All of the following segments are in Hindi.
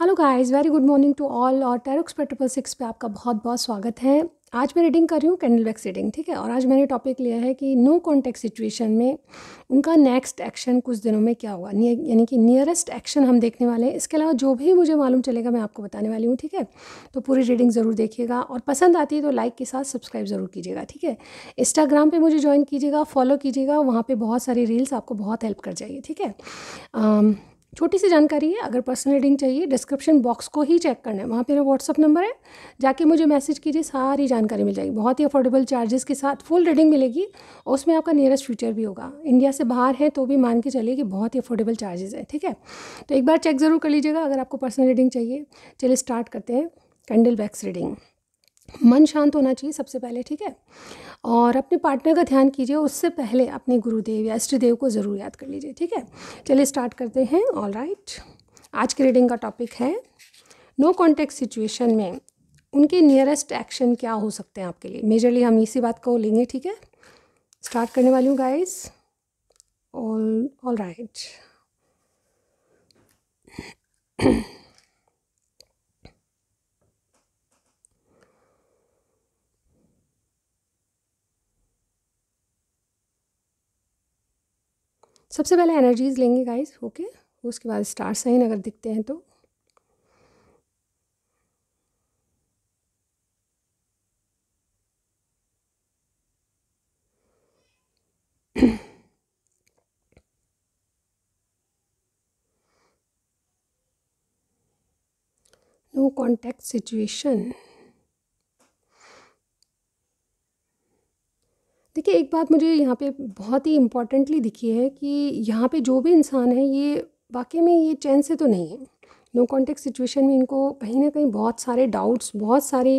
Hello guys very good morning to all और टेरोक्स पर ट्रिपल सिक्स पे आपका बहुत बहुत स्वागत है आज मैं रीडिंग कर रही हूँ कैंडल वैक्स रीडिंग ठीक है और आज मैंने टॉपिक लिया है कि नो कॉन्टैक्ट सिचुएशन में उनका नेक्स्ट एक्शन कुछ दिनों में क्या होगा यानी कि नियरेस्ट एक्शन हम देखने वाले हैं इसके अलावा जो भी मुझे मालूम चलेगा मैं आपको बताने वाली हूँ ठीक है तो पूरी रीडिंग ज़रूर देखिएगा और पसंद आती है तो लाइक के साथ सब्सक्राइब ज़रूर कीजिएगा ठीक है इंस्टाग्राम पर मुझे ज्वाइन कीजिएगा फॉलो कीजिएगा वहाँ पर बहुत सारी रील्स आपको बहुत हेल्प कर जाएगी ठीक है छोटी सी जानकारी है अगर पर्सनल रीडिंग चाहिए डिस्क्रिप्शन बॉक्स को ही चेक करना है वहाँ पर व्हाट्सअप नंबर है जाके मुझे मैसेज कीजिए सारी जानकारी मिल जाएगी बहुत ही अफोर्डेबल चार्जेस के साथ फुल रीडिंग मिलेगी और उसमें आपका नियरेस्ट फ्यूचर भी होगा इंडिया से बाहर है तो भी मान के चलिए कि बहुत ही अफोर्डेबल चार्जेस है ठीक है तो एक बार चेक ज़रूर कर लीजिएगा अगर आपको पर्सनल रीडिंग चाहिए चलिए स्टार्ट करते हैं कैंडल बैक्स रीडिंग मन शांत होना चाहिए सबसे पहले ठीक है और अपने पार्टनर का ध्यान कीजिए उससे पहले अपने गुरुदेव या देव को ज़रूर याद कर लीजिए ठीक है चलिए स्टार्ट करते हैं ऑल राइट आज की रीडिंग का टॉपिक है नो कॉन्टेक्ट सिचुएशन में उनके नियरेस्ट एक्शन क्या हो सकते हैं आपके लिए मेजरली हम इसी बात को लेंगे ठीक है स्टार्ट करने वाली हूँ गाइज ऑल ऑल राइट सबसे पहले एनर्जीज़ लेंगे गाइस ओके उसके बाद स्टार साइन अगर दिखते हैं तो नो कॉन्टैक्ट सिचुएशन देखिए एक बात मुझे यहाँ पे बहुत ही इम्पोर्टेंटली दिखी है कि यहाँ पे जो भी इंसान है ये वाकई में ये चैन से तो नहीं है नो कॉन्टेक्ट सिचुएशन में इनको कहीं ना कहीं बहुत सारे डाउट्स बहुत सारे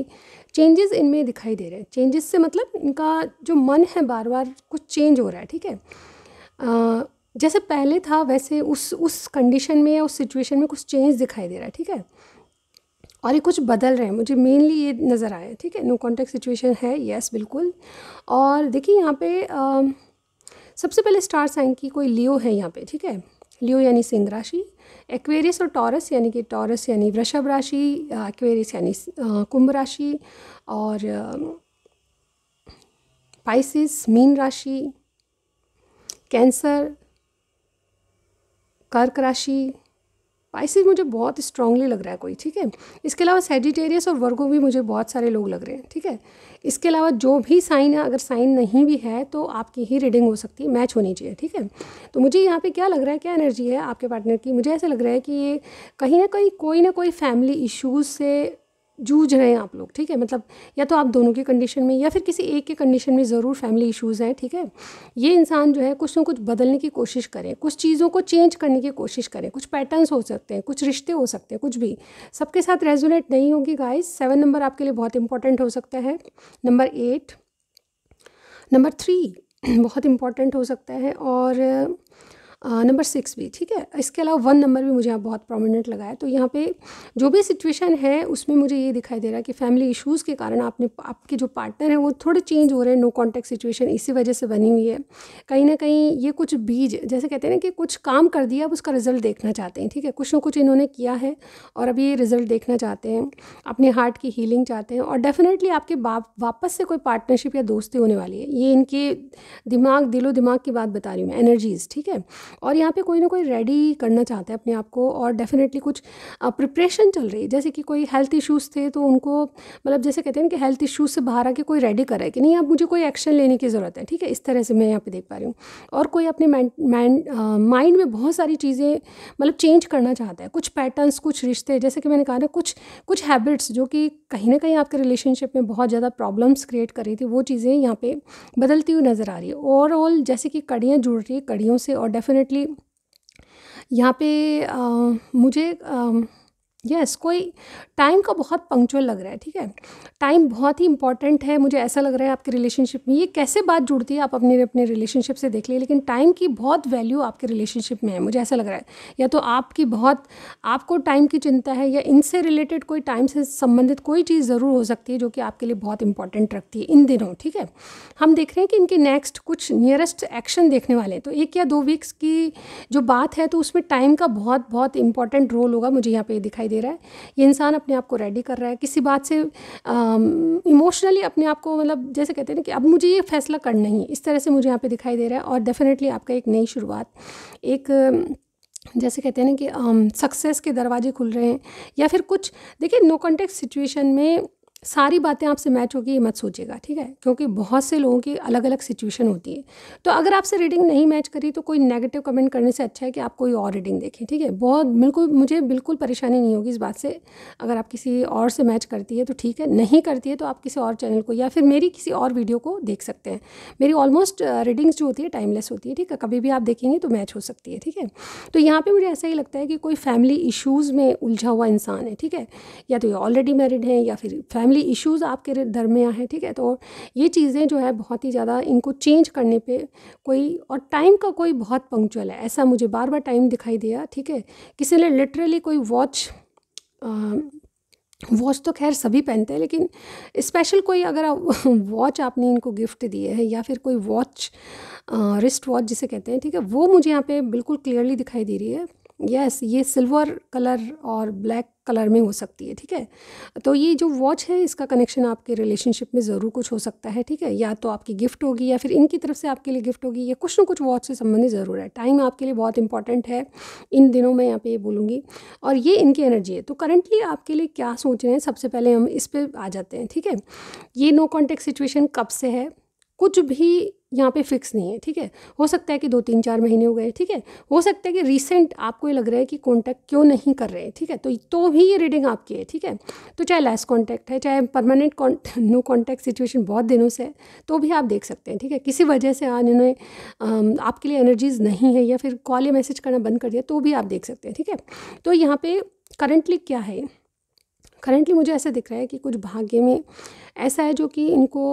चेंजेस इनमें दिखाई दे रहे हैं चेंजेस से मतलब इनका जो मन है बार बार कुछ चेंज हो रहा है ठीक है जैसे पहले था वैसे उस उस कंडीशन में या उस सिचुएशन में कुछ चेंज दिखाई दे रहा है ठीक है और ये कुछ बदल रहे हैं मुझे मेनली ये नज़र आया ठीक है नो कॉन्टेक्ट सिचुएशन है येस बिल्कुल और देखिए यहाँ पे आ, सबसे पहले स्टार साइन की कोई लियो है यहाँ पे ठीक है लियो यानी सिंह राशि एक्वेरियस और टॉरस यानी कि टॉरस यानी वृषभ राशि एक्वेरियस यानी कुंभ राशि और पाइसिस मीन राशि कैंसर कर्क राशि पाइसिस मुझे बहुत स्ट्रांगली लग रहा है कोई ठीक है इसके अलावा सेजिटेरियस और वर्गो भी मुझे बहुत सारे लोग लग रहे हैं ठीक है इसके अलावा जो भी साइन है अगर साइन नहीं भी है तो आपकी ही रीडिंग हो सकती है मैच होनी चाहिए ठीक है तो मुझे यहाँ पे क्या लग रहा है क्या एनर्जी है आपके पार्टनर की मुझे ऐसा लग रहा है कि ये कहीं ना कहीं कोई ना कोई फैमिली इशूज़ से जूझ रहे हैं आप लोग ठीक है मतलब या तो आप दोनों के कंडीशन में या फिर किसी एक के कंडीशन में ज़रूर फैमिली इश्यूज़ हैं ठीक है ये इंसान जो है कुछ ना कुछ बदलने की कोशिश करें कुछ चीज़ों को चेंज करने की कोशिश करें कुछ पैटर्न्स हो सकते हैं कुछ रिश्ते हो सकते हैं कुछ भी सबके साथ रेजोनेट नहीं होगी गाइस सेवन नंबर आपके लिए बहुत इंपॉर्टेंट हो सकता है नंबर एट नंबर थ्री बहुत इम्पॉर्टेंट हो सकता है और नंबर सिक्स भी ठीक है इसके अलावा वन नंबर भी मुझे यहाँ बहुत प्रोमिनेंट लगा है तो यहाँ पे जो भी सिचुएशन है उसमें मुझे ये दिखाई दे रहा है कि फैमिली इश्यूज़ के कारण आपने आपके जो पार्टनर हैं वो थोड़े चेंज हो रहे हैं नो कॉन्टैक्ट सिचुएशन इसी वजह से बनी हुई है कहीं ना कहीं ये कुछ बीज जैसे कहते हैं ना कि कुछ काम कर दिया अब उसका रिजल्ट देखना चाहते हैं ठीक है कुछ ना कुछ इन्होंने किया है और अब ये रिजल्ट देखना चाहते हैं अपने हार्ट की हीलिंग चाहते हैं और डेफिनेटली आपके बाप वापस से कोई पार्टनरशिप या दोस्ती होने वाली है ये इनके दिमाग दिलो दिमाग की बात बता रही हूँ मैं एनर्जीज़ ठीक है और यहाँ पे कोई ना कोई रेडी करना चाहता है अपने आप को और डेफिनेटली कुछ प्रिपरेशन चल रही है जैसे कि कोई हेल्थ इश्यूज़ थे तो उनको मतलब जैसे कहते हैं कि हेल्थ इश्यूज़ से बाहर आके कोई रेडी करा है कि नहीं अब मुझे कोई एक्शन लेने की ज़रूरत है ठीक है इस तरह से मैं यहाँ पर देख पा रही हूँ और कोई अपने माइंड में बहुत सारी चीज़ें मतलब चेंज करना चाहता है कुछ पैटर्न्स कुछ रिश्ते जैसे कि मैंने कहा ना कुछ कुछ हैबिट्स जो कि कहीं ना कहीं आपके रिलेशनशिप में बहुत ज़्यादा प्रॉब्लम्स क्रिएट कर रही थी वो चीज़ें यहाँ पर बदलती हुई नज़र आ रही है ओवरऑल जैसे कि कड़ियाँ जुड़ रही है कड़ियों से और डेफिनेट डेफिनेटली यहाँ पे आ, मुझे आ, यस yes, कोई टाइम का बहुत पंक्चुअल लग रहा है ठीक है टाइम बहुत ही इंपॉर्टेंट है मुझे ऐसा लग रहा है आपके रिलेशनशिप में ये कैसे बात जुड़ती है आप अपने अपने रिलेशनशिप से देख लिए लेकिन टाइम की बहुत वैल्यू आपके रिलेशनशिप में है मुझे ऐसा लग रहा है या तो आपकी बहुत आपको टाइम की चिंता है या इनसे रिलेटेड कोई टाइम से संबंधित कोई चीज़ ज़रूर हो सकती है जो कि आपके लिए बहुत इंपॉर्टेंट रखती है इन दिनों ठीक है हम देख रहे हैं कि इनके नेक्स्ट कुछ नियरेस्ट एक्शन देखने वाले हैं तो एक या दो वीक्स की जो बात है तो उसमें टाइम का बहुत बहुत इंपॉर्टेंट रोल होगा मुझे यहाँ पर दिखाई दे रहा है ये इंसान अपने आप को रेडी कर रहा है किसी बात से इमोशनली अपने आप को मतलब जैसे कहते हैं कि अब मुझे ये फैसला करना ही है इस तरह से मुझे यहाँ पे दिखाई दे रहा है और डेफिनेटली आपका एक नई शुरुआत एक जैसे कहते हैं ना कि सक्सेस के दरवाजे खुल रहे हैं या फिर कुछ देखिए नो कॉन्टेक्ट सिचुएशन में सारी बातें आपसे मैच होगी ये मत सोचिएगा ठीक है क्योंकि बहुत से लोगों की अलग अलग सिचुएशन होती है तो अगर आपसे रीडिंग नहीं मैच करी तो कोई नेगेटिव कमेंट करने से अच्छा है कि आप कोई और रीडिंग देखें ठीक है बहुत बिल्कुल मुझे बिल्कुल परेशानी नहीं होगी इस बात से अगर आप किसी और से मैच करती है तो ठीक है नहीं करती है तो आप किसी और चैनल को या फिर मेरी किसी और वीडियो को देख सकते हैं मेरी ऑलमोस्ट रीडिंग्स जो होती है टाइमलेस होती है ठीक है कभी भी आप देखेंगे तो मैच हो सकती है ठीक है तो यहाँ पर मुझे ऐसा ही लगता है कि कोई फैमिली इशूज़ में उलझा हुआ इंसान है ठीक है या तो ये ऑलरेडी मैरिड है या फिर फैमिली फैमिली इश्यूज आपके दरमियाँ हैं ठीक है तो ये चीज़ें जो है बहुत ही ज़्यादा इनको चेंज करने पे कोई और टाइम का कोई बहुत पंक्चुअल है ऐसा मुझे बार बार टाइम दिखाई दिया ठीक है किसी ने लिटरली कोई वॉच वॉच तो खैर सभी पहनते हैं लेकिन स्पेशल कोई अगर वॉच आपने इनको गिफ्ट दिए है या फिर कोई वॉच रिस्ट वॉच जिसे कहते हैं ठीक है वो मुझे यहाँ पे बिल्कुल क्लियरली दिखाई दे रही है यस yes, ये सिल्वर कलर और ब्लैक कलर में हो सकती है ठीक है तो ये जो वॉच है इसका कनेक्शन आपके रिलेशनशिप में ज़रूर कुछ हो सकता है ठीक है या तो आपकी गिफ्ट होगी या फिर इनकी तरफ से आपके लिए गिफ्ट होगी या कुछ ना कुछ वॉच से संबंधित ज़रूर है टाइम आपके लिए बहुत इंपॉर्टेंट है इन दिनों में यहाँ पे ये बोलूँगी और ये इनकी एनर्जी है तो करंटली आपके लिए क्या सोच रहे हैं सबसे पहले हम इस पर आ जाते हैं ठीक है ये नो कॉन्टेक्ट सिचुएशन कब से है कुछ भी यहाँ पे फिक्स नहीं है ठीक है हो सकता है कि दो तीन चार महीने हो गए ठीक है हो सकता है कि रिसेंट आपको ये लग रहा है कि कॉन्टैक्ट क्यों नहीं कर रहे हैं ठीक है तो तो भी ये रीडिंग आपकी है ठीक है तो चाहे लेस कॉन्टैक्ट है चाहे परमानेंट नो कॉन्टैक्ट सिचुएशन बहुत दिनों से है तो भी आप देख सकते हैं ठीक है किसी वजह से आज इन्होंने आपके लिए एनर्जीज नहीं है या फिर कॉल या मैसेज करना बंद कर दिया तो भी आप देख सकते हैं ठीक है तो यहाँ पर करंटली क्या है करेंटली मुझे ऐसा दिख रहा है कि कुछ भाग्य में ऐसा है जो कि इनको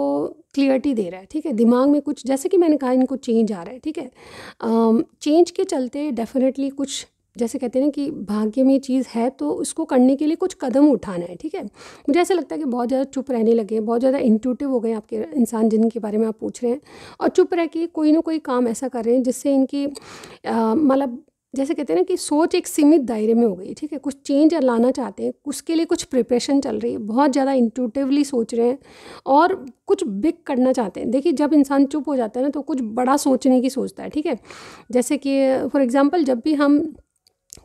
क्लियरिटी दे रहा है ठीक है दिमाग में कुछ जैसे कि मैंने कहा इनको चेंज आ रहा है ठीक है चेंज के चलते डेफिनेटली कुछ जैसे कहते हैं ना कि भाग्य में चीज़ है तो उसको करने के लिए कुछ कदम उठाना है ठीक है मुझे ऐसा लगता है कि बहुत ज़्यादा चुप रहने लगे हैं बहुत ज़्यादा इंट्यूटिव हो गए आपके इंसान जिनके बारे में आप पूछ रहे हैं और चुप रह के कोई ना कोई काम ऐसा कर रहे हैं जिससे इनकी मतलब जैसे कहते हैं ना कि सोच एक सीमित दायरे में हो गई ठीक है कुछ चेंज लाना चाहते हैं उसके लिए कुछ प्रिपरेशन चल रही है बहुत ज़्यादा इंटूटिवली सोच रहे हैं और कुछ बिग करना चाहते हैं देखिए जब इंसान चुप हो जाता है ना तो कुछ बड़ा सोचने की सोचता है ठीक है जैसे कि फॉर एग्ज़ाम्पल जब भी हम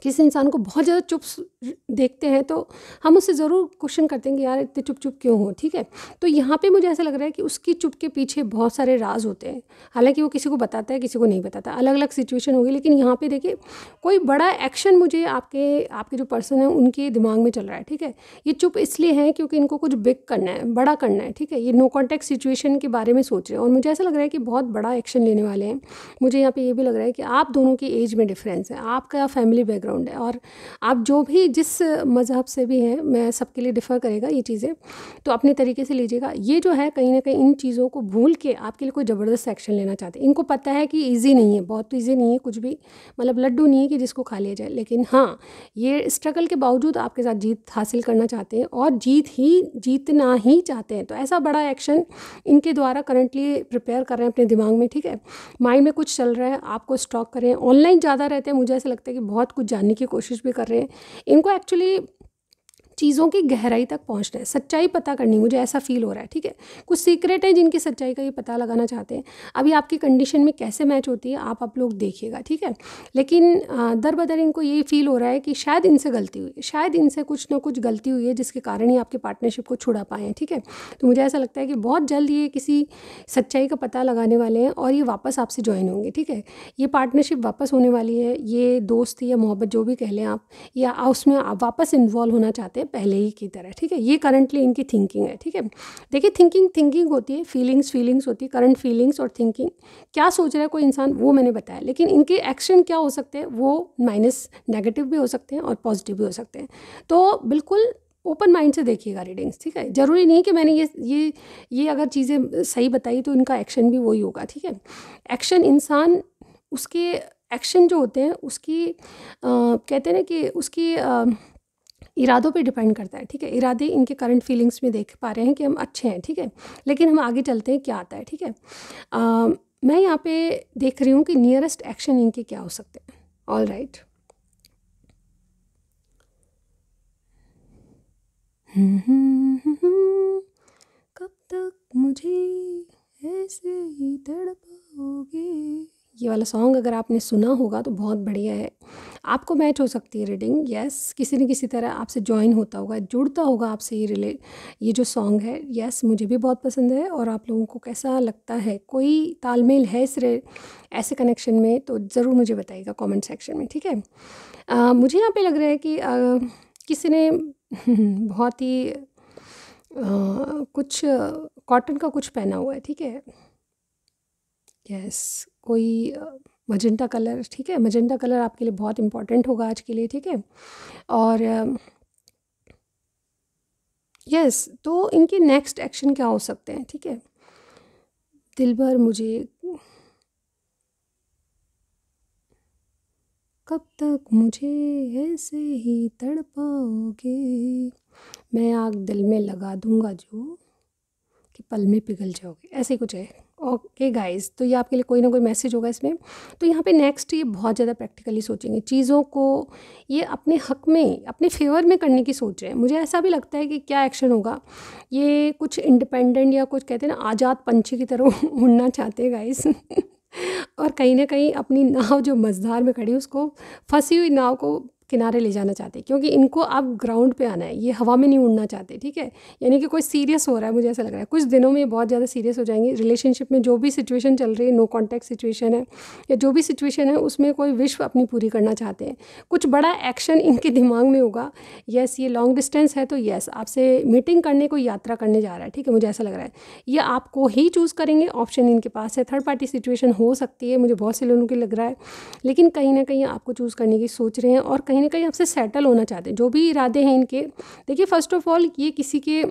किसी इंसान को बहुत ज़्यादा चुप देखते हैं तो हम उससे ज़रूर क्वेश्चन करते हैं कि यार इतने चुप चुप क्यों हो ठीक है तो यहाँ पे मुझे ऐसा लग रहा है कि उसकी चुप के पीछे बहुत सारे राज होते हैं हालांकि वो किसी को बताता है किसी को नहीं बताता अलग अलग सिचुएशन होगी लेकिन यहाँ पे देखिए कोई बड़ा एक्शन मुझे आपके आपके जो पर्सन है उनके दिमाग में चल रहा है ठीक है ये चुप इसलिए है क्योंकि इनको कुछ बिग करना है बड़ा करना है ठीक है ये नो कॉन्टैक्ट सिचुएशन के बारे में सोच रहे हैं और मुझे ऐसा लग रहा है कि बहुत बड़ा एक्शन लेने वाले हैं मुझे यहाँ पर ये भी लग रहा है कि आप दोनों की एज में डिफरेंस है आपका फैमिली बैकग्राउंड है और आप जो भी जिस मज़हब से भी हैं मैं सबके लिए डिफ़र करेगा ये चीज़ें तो अपने तरीके से लीजिएगा ये जो है कहीं ना कहीं इन चीज़ों को भूल के आपके लिए कोई ज़बरदस्त एक्शन लेना चाहते हैं इनको पता है कि ईजी नहीं है बहुत ईजी तो नहीं है कुछ भी मतलब लड्डू नहीं है कि जिसको खा लिया जाए लेकिन हाँ ये स्ट्रगल के बावजूद आपके साथ जीत हासिल करना चाहते हैं और जीत ही जीतना ही चाहते हैं तो ऐसा बड़ा एक्शन इनके द्वारा करंटली प्रिपेयर कर रहे हैं अपने दिमाग में ठीक है माइंड में कुछ चल रहा है आपको स्टॉक करें ऑनलाइन ज़्यादा रहते हैं मुझे ऐसा लगता है कि बहुत कुछ जानने की कोशिश भी कर रहे हैं इन उनको एक्चुअली चीज़ों की गहराई तक पहुँचना है सच्चाई पता करनी मुझे ऐसा फील हो रहा है ठीक है कुछ सीक्रेट हैं जिनकी सच्चाई का ये पता लगाना चाहते हैं अभी आपकी कंडीशन में कैसे मैच होती है आप आप लोग देखिएगा ठीक है लेकिन दर बदर इनको यही फील हो रहा है कि शायद इनसे गलती हुई है शायद इनसे कुछ ना कुछ गलती हुई है जिसके कारण ही आपके पार्टनरशिप को छुड़ा पाए हैं ठीक है तो मुझे ऐसा लगता है कि बहुत जल्द ये किसी सच्चाई का पता लगाने वाले हैं और ये वापस आपसे ज्वाइन होंगे ठीक है ये पार्टनरशिप वापस होने वाली है ये दोस्ती या मोहब्बत जो भी कह लें आप या उसमें आप वापस इन्वॉल्व होना चाहते हैं पहले ही की तरह ठीक है ये करंटली इनकी थिंकिंग है ठीक है देखिए थिंकिंग थिंकिंग होती है फीलिंग्स फीलिंग्स होती है करंट फीलिंग्स और थिंकिंग क्या सोच रहा है कोई इंसान वो मैंने बताया लेकिन इनके एक्शन क्या हो सकते हैं वो माइनस नेगेटिव भी हो सकते हैं और पॉजिटिव भी हो सकते हैं तो बिल्कुल ओपन माइंड से देखिएगा रीडिंग्स ठीक है ज़रूरी नहीं कि मैंने ये ये ये अगर चीज़ें सही बताई तो इनका एक्शन भी वही होगा ठीक है एक्शन इंसान उसके एक्शन जो होते हैं उसकी आ, कहते हैं ना कि उसकी आ, इरादों पे डिपेंड करता है ठीक है इरादे इनके करंट फीलिंग्स में देख पा रहे हैं कि हम अच्छे हैं ठीक है लेकिन हम आगे चलते हैं क्या आता है ठीक है मैं यहाँ पे देख रही हूँ कि नियरेस्ट एक्शन इनके क्या हो सकते हैं ऑल राइट हम्म, हम्म, हम्म, कब तक मुझे ऐसे ही तड़पाओगे ये वाला सॉन्ग अगर आपने सुना होगा तो बहुत बढ़िया है आपको मैच हो सकती है रीडिंग यस किसी न किसी तरह आपसे ज्वाइन होता होगा जुड़ता होगा आपसे ये रिले ये जो सॉन्ग है यस मुझे भी बहुत पसंद है और आप लोगों को कैसा लगता है कोई तालमेल है इस ऐसे कनेक्शन में तो ज़रूर मुझे बताइएगा कॉमेंट सेक्शन में ठीक है आ, मुझे यहाँ पर लग रहा है कि आ, किसी ने बहुत ही आ, कुछ कॉटन का कुछ पहना हुआ है ठीक है यस कोई मजेंटा कलर ठीक है मजेंटा कलर आपके लिए बहुत इंपॉर्टेंट होगा आज के लिए ठीक है और यस yes, तो इनके नेक्स्ट एक्शन क्या हो सकते हैं ठीक है दिल भर मुझे कब तक मुझे ऐसे ही तड़पाओगे मैं आग दिल में लगा दूंगा जो कि पल में पिघल जाओगे ऐसे कुछ है ओके गाइस तो ये आपके लिए कोई ना कोई मैसेज होगा इसमें तो यहाँ पे नेक्स्ट ये बहुत ज़्यादा प्रैक्टिकली सोचेंगे चीज़ों को ये अपने हक में अपने फेवर में करने की सोच रहे हैं मुझे ऐसा भी लगता है कि क्या एक्शन होगा ये कुछ इंडिपेंडेंट या कुछ कहते हैं ना आज़ाद पंछी की तरह उड़ना चाहते हैं गाइस और कहीं ना कहीं अपनी नाव जो मझधार में खड़ी उसको फंसी हुई नाव को किनारे ले जाना चाहते क्योंकि इनको अब ग्राउंड पे आना है ये हवा में नहीं उड़ना चाहते ठीक है यानी कि कोई सीरियस हो रहा है मुझे ऐसा लग रहा है कुछ दिनों में बहुत ज़्यादा सीरियस हो जाएंगे रिलेशनशिप में जो भी सिचुएशन चल रही है नो कॉन्टैक्ट सिचुएशन है या जो भी सिचुएशन है उसमें कोई विश्व अपनी पूरी करना चाहते हैं कुछ बड़ा एक्शन इनके दिमाग में होगा येस ये लॉन्ग डिस्टेंस है तो येस आपसे मीटिंग करने को यात्रा करने जा रहा है ठीक है मुझे ऐसा लग रहा है ये आपको ही चूज़ करेंगे ऑप्शन इनके पास है थर्ड पार्टी सिचुएशन हो सकती है मुझे बहुत से लोगों के लग रहा है लेकिन कहीं ना कहीं आपको चूज़ करने की सोच रहे हैं और कहीं कहीं ना कहीं आपसे सेटल होना चाहते हैं जो भी इरादे हैं इनके देखिए फ़र्स्ट ऑफ ऑल ये किसी के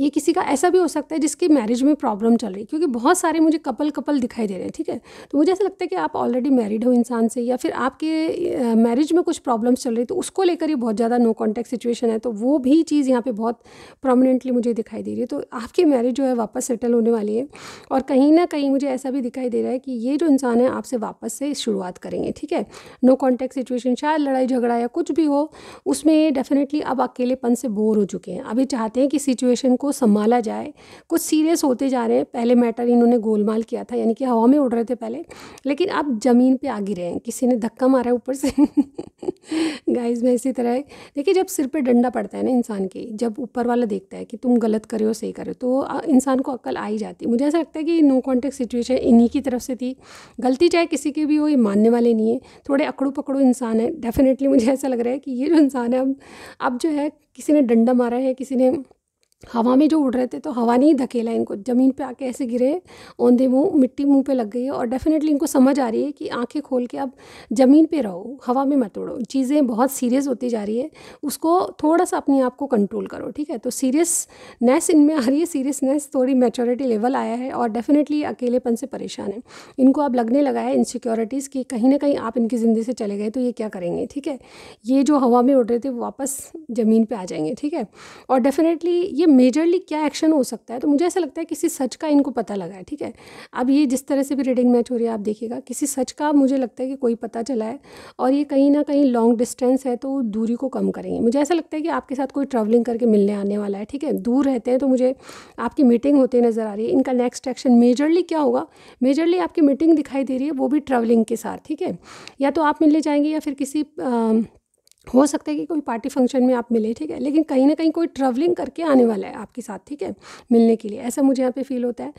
ये किसी का ऐसा भी हो सकता है जिसकी मैरिज में प्रॉब्लम चल रही है क्योंकि बहुत सारे मुझे कपल कपल दिखाई दे रहे हैं ठीक है तो मुझे ऐसा लगता है कि आप ऑलरेडी मैरिड हो इंसान से या फिर आपके मैरिज में कुछ प्रॉब्लम्स चल रही तो उसको लेकर ये बहुत ज़्यादा नो कॉन्टैक्ट सिचुएशन है तो वो भी चीज़ यहाँ पर बहुत प्रोमिनेंटली मुझे दिखाई दे रही है तो आपकी मैरिज जो है वापस सेटल होने वाली है और कहीं ना कहीं मुझे ऐसा भी दिखाई दे रहा है कि ये जो इंसान है आपसे वापस से शुरुआत करेंगे ठीक है नो कॉन्टैक्ट सिचुएशन शायद लड़ाई झगड़ा या कुछ भी हो उसमें डेफिनेटली अब अकेलेपन से बोर हो चुके हैं अभी चाहते हैं कि सिचुएशन सिचुएशन को संभाला जाए कुछ सीरियस होते जा रहे हैं पहले मैटर इन्होंने गोलमाल किया था यानी कि हवा में उड़ रहे थे पहले लेकिन अब ज़मीन पे आ रहे हैं किसी ने धक्का मारा है ऊपर से गाइस में इसी तरह देखिए जब सिर पे डंडा पड़ता है ना इंसान के जब ऊपर वाला देखता है कि तुम गलत करे हो सही करो तो इंसान को अक्ल आ ही जाती मुझे ऐसा लगता है कि नो कॉन्टेक्ट सिचुएशन इन्हीं की तरफ से थी गलती चाहे किसी की भी हो ये मानने वाले नहीं है थोड़े अकड़ू पकड़ू इंसान है डेफिनेटली मुझे ऐसा लग रहा है कि ये जो इंसान है अब अब जो है किसी ने डंडा मारा है किसी ने हवा में जो उड़ रहे थे तो हवा नहीं धकेला इनको ज़मीन पे आके ऐसे गिरे औंधे मुँह मिट्टी मुँह पे लग गई है और डेफिनेटली इनको समझ आ रही है कि आंखें खोल के आप ज़मीन पे रहो हवा में मत उड़ो चीज़ें बहुत सीरियस होती जा रही है उसको थोड़ा सा अपने आप को कंट्रोल करो ठीक है तो सीरियसनेस इनमें आ रही है सीरियसनेस थोड़ी मेचोरिटी लेवल आया है और डेफिनेटली अकेलेपन से परेशान है इनको अब लगने लगा है इनसिक्योरिटीज़ कि कहीं ना कहीं आप इनकी ज़िंदगी से चले गए तो ये क्या करेंगे ठीक है ये जो हवा में उड़ रहे थे वापस ज़मीन पर आ जाएंगे ठीक है और डेफिनेटली ये मेजरली क्या एक्शन हो सकता है तो मुझे ऐसा लगता है किसी सच का इनको पता लगा है ठीक है अब ये जिस तरह से भी रीडिंग मैच हो रही है आप देखिएगा किसी सच का मुझे लगता है कि कोई पता चला है और ये कहीं ना कहीं लॉन्ग डिस्टेंस है तो दूरी को कम करेंगे मुझे ऐसा लगता है कि आपके साथ कोई ट्रैवलिंग करके मिलने आने वाला है ठीक है दूर रहते हैं तो मुझे आपकी मीटिंग होते नज़र आ रही है इनका नेक्स्ट एक्शन मेजरली क्या होगा मेजरली आपकी मीटिंग दिखाई दे रही है वो भी ट्रैवलिंग के साथ ठीक है या तो आप मिलने जाएंगे या फिर किसी आ, हो सकता है कि कोई पार्टी फंक्शन में आप मिले ठीक है लेकिन कहीं ना कहीं कोई ट्रैवलिंग करके आने वाला है आपके साथ ठीक है मिलने के लिए ऐसा मुझे यहाँ पे फील होता है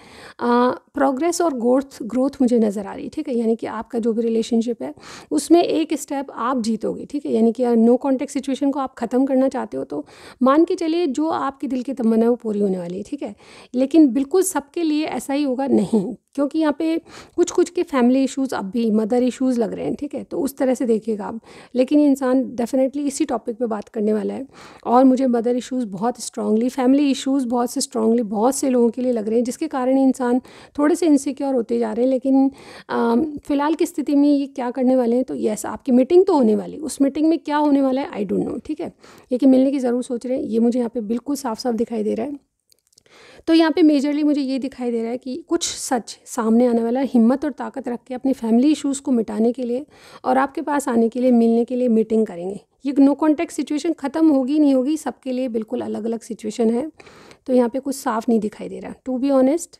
प्रोग्रेस और ग्रोथ ग्रोथ मुझे नज़र आ रही है ठीक है यानी कि आपका जो भी रिलेशनशिप है उसमें एक स्टेप आप जीतोगे ठीक है यानी कि नो कॉन्टेक्ट सिचुएशन को आप ख़त्म करना चाहते हो तो मान के चलिए जो आपके दिल की तमन्ना है वो पूरी होने वाली है ठीक है लेकिन बिल्कुल सबके लिए ऐसा ही होगा नहीं क्योंकि यहाँ पे कुछ कुछ के फैमिली इश्यूज़ अब भी मदर इश्यूज़ लग रहे हैं ठीक है तो उस तरह से देखिएगा आप लेकिन ये इंसान डेफिनेटली इसी टॉपिक पे बात करने वाला है और मुझे मदर इश्यूज़ बहुत स्ट्रांगली फैमिली इश्यूज़ बहुत से स्ट्रांगली बहुत से लोगों के लिए लग रहे हैं जिसके कारण इंसान थोड़े से इनसिक्योर होते जा रहे हैं लेकिन फ़िलहाल की स्थिति में ये क्या करने वाले हैं तो येस आपकी मीटिंग तो होने वाली उस मीटिंग में क्या होने वाला है आई डोंट नो ठीक है लेकिन मिलने की ज़रूर सोच रहे हैं ये मुझे यहाँ पर बिल्कुल साफ साफ दिखाई दे रहा है तो यहाँ पे मेजरली मुझे ये दिखाई दे रहा है कि कुछ सच सामने आने वाला हिम्मत और ताकत रख के अपने फैमिली इशूज़ को मिटाने के लिए और आपके पास आने के लिए मिलने के लिए मीटिंग करेंगे ये नो कॉन्टैक्ट सिचुएशन ख़त्म होगी नहीं होगी सबके लिए बिल्कुल अलग अलग सिचुएशन है तो यहाँ पर कुछ साफ नहीं दिखाई दे रहा टू बी ऑनेस्ट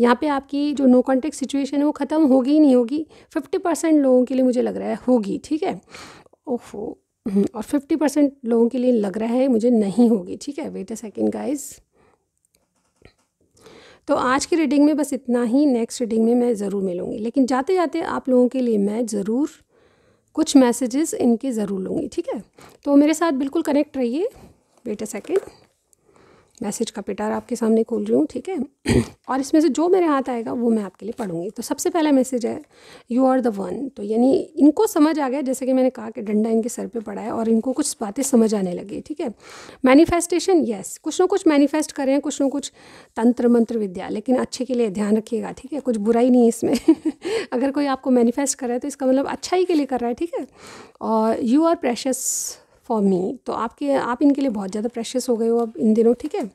यहाँ पे आपकी जो नो कॉन्टैक्ट सिचुएशन है वो ख़त्म होगी ही नहीं होगी फिफ्टी परसेंट लोगों के लिए मुझे लग रहा है होगी ठीक है ओहो हम्म, और फिफ्टी परसेंट लोगों के लिए लग रहा है मुझे नहीं होगी ठीक है वेट अ सेकेंड गाइज़ तो आज की रीडिंग में बस इतना ही नेक्स्ट रीडिंग में मैं ज़रूर मिलूँगी लेकिन जाते जाते आप लोगों के लिए मैं ज़रूर कुछ मैसेजेस इनके ज़रूर लूँगी ठीक है तो मेरे साथ बिल्कुल कनेक्ट रहिए वेट अ सेकेंड मैसेज का पिटार आपके सामने खोल रही हूँ ठीक है और इसमें से जो मेरे हाथ आएगा वो मैं आपके लिए पढ़ूंगी तो सबसे पहला मैसेज है यू आर द वन तो यानी इनको समझ आ गया जैसे कि मैंने कहा कि डंडा इनके सर पे पड़ा है और इनको कुछ बातें समझ आने लगी ठीक है मैनिफेस्टेशन येस कुछ ना कुछ मैनिफेस्ट करें कुछ ना कुछ तंत्र मंत्र विद्या लेकिन अच्छे के लिए ध्यान रखिएगा ठीक है कुछ बुराई नहीं है इसमें अगर कोई आपको मैनिफेस्ट कर रहा है तो इसका मतलब अच्छाई के लिए कर रहा है ठीक है और you are precious for me तो आपके आप इनके लिए बहुत ज़्यादा प्रेशियस हो गए हो अब इन दिनों ठीक है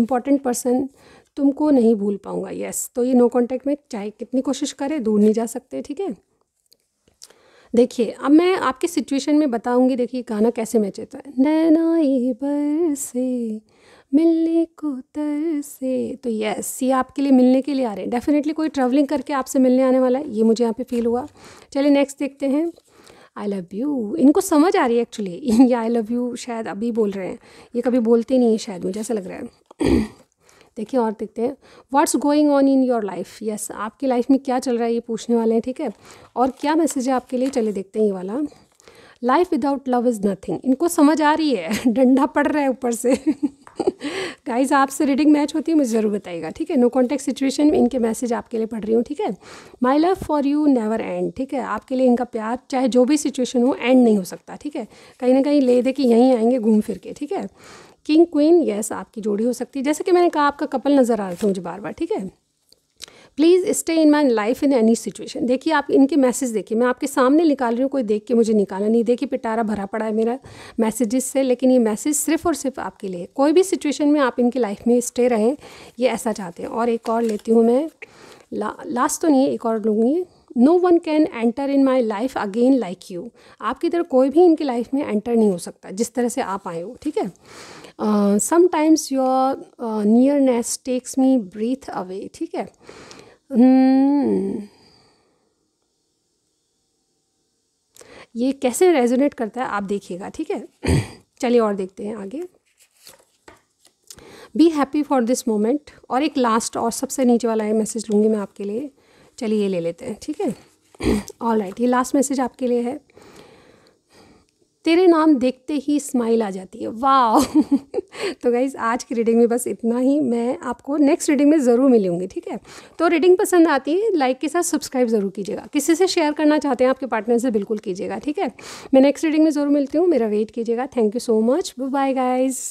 इंपॉर्टेंट पर्सन तुमको नहीं भूल पाऊँगा यस तो ये नो कॉन्टैक्ट में चाहे कितनी कोशिश करें दूर नहीं जा सकते ठीक है देखिए अब मैं आपके सिचुएशन में बताऊंगी देखिए गाना कैसे मैच होता है नैना ये बरसे मिलने को तरसे तो यस ये आपके लिए मिलने के लिए आ रहे हैं डेफिनेटली कोई ट्रैवलिंग करके आपसे मिलने आने वाला है ये मुझे यहाँ पे फील हुआ चलिए नेक्स्ट देखते हैं आई लव यू इनको समझ आ रही है एक्चुअली ये आई लव यू शायद अभी बोल रहे हैं ये कभी बोलते नहीं है शायद मुझे ऐसा लग रहा है देखिए और देखते हैं what's going on in your life yes आपकी लाइफ में क्या चल रहा है ये पूछने वाले हैं ठीक है और क्या मैसेज है आपके लिए चले देखते हैं ये वाला life without love is nothing इनको समझ आ रही है डंडा पड़ रहा है ऊपर से गाइज आपसे रीडिंग मैच होती है मुझे ज़रूर बताइएगा ठीक है नो कॉन्टैक्ट सिचुएशन में इनके मैसेज आपके लिए पढ़ रही हूँ ठीक है my love for you never end ठीक है आपके लिए इनका प्यार चाहे जो भी सिचुएशन हो एंड नहीं हो सकता ठीक है कहीं ना कहीं ले दे कि यहीं आएंगे घूम फिर के ठीक है किंग क्वीन यस आपकी जोड़ी हो सकती है जैसे कि मैंने कहा आपका कपल नज़र आ रहा था मुझे बार बार ठीक है please stay in my life in any situation देखिए आप इनके मैसेज देखिए मैं आपके सामने निकाल रही हूँ कोई देख के मुझे निकाला नहीं देखिए पिटारा भरा पड़ा है मेरा मैसेजेस से लेकिन ये मैसेज सिर्फ और सिर्फ आपके लिए कोई भी सिचुएशन में आप इनकी लाइफ में स्टे रहें ये ऐसा चाहते हैं और एक और लेती हूँ मैं ला, लास्ट तो नहीं एक और लूँगी no one can enter in my life again like you आपकी तरह कोई भी इनकी लाइफ में एंटर नहीं हो सकता जिस तरह से आप आए हो ठीक है sometimes your nearness takes me breath away ठीक है हम्म। ये कैसे रेज़ोनेट करता है आप देखिएगा ठीक है चलिए और देखते हैं आगे be happy for this moment और एक लास्ट और सबसे नीचे वाला ये मैसेज लूँगी मैं आपके लिए चलिए ये ले लेते हैं ठीक है ऑल राइट ये लास्ट मैसेज आपके लिए है तेरे नाम देखते ही स्माइल आ जाती है वाह तो गाइज़ आज की रीडिंग में बस इतना ही मैं आपको नेक्स्ट रीडिंग में ज़रूर मिलूंगी ठीक है तो रीडिंग पसंद आती है लाइक के साथ सब्सक्राइब ज़रूर कीजिएगा किसी से शेयर करना चाहते हैं आपके पार्टनर से बिल्कुल कीजिएगा ठीक है मैं नेक्स्ट रीडिंग में ज़रूर मिलती हूँ मेरा वेट कीजिएगा thank you so much bye guys